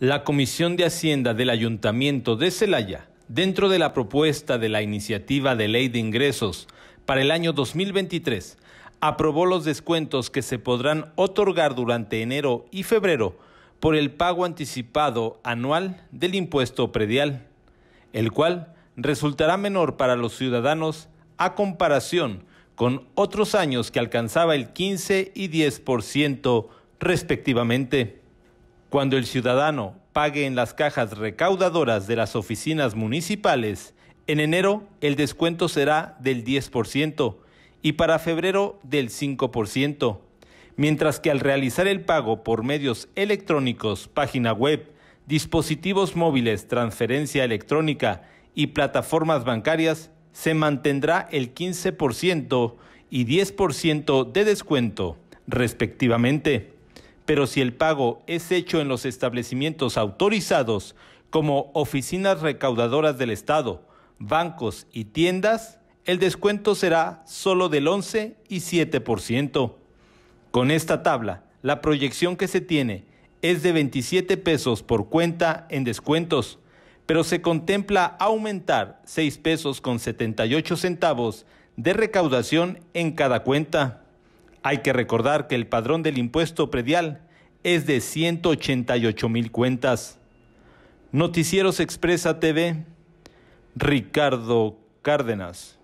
La Comisión de Hacienda del Ayuntamiento de Celaya, dentro de la propuesta de la iniciativa de ley de ingresos para el año 2023, aprobó los descuentos que se podrán otorgar durante enero y febrero por el pago anticipado anual del impuesto predial, el cual resultará menor para los ciudadanos a comparación con otros años que alcanzaba el 15 y 10% respectivamente. Cuando el ciudadano pague en las cajas recaudadoras de las oficinas municipales, en enero el descuento será del 10% y para febrero del 5%, mientras que al realizar el pago por medios electrónicos, página web, dispositivos móviles, transferencia electrónica y plataformas bancarias, se mantendrá el 15% y 10% de descuento, respectivamente pero si el pago es hecho en los establecimientos autorizados, como oficinas recaudadoras del Estado, bancos y tiendas, el descuento será solo del 11 y 7%. Con esta tabla, la proyección que se tiene es de 27 pesos por cuenta en descuentos, pero se contempla aumentar 6 pesos con 78 centavos de recaudación en cada cuenta. Hay que recordar que el padrón del impuesto predial es de 188 mil cuentas. Noticieros Expresa TV, Ricardo Cárdenas.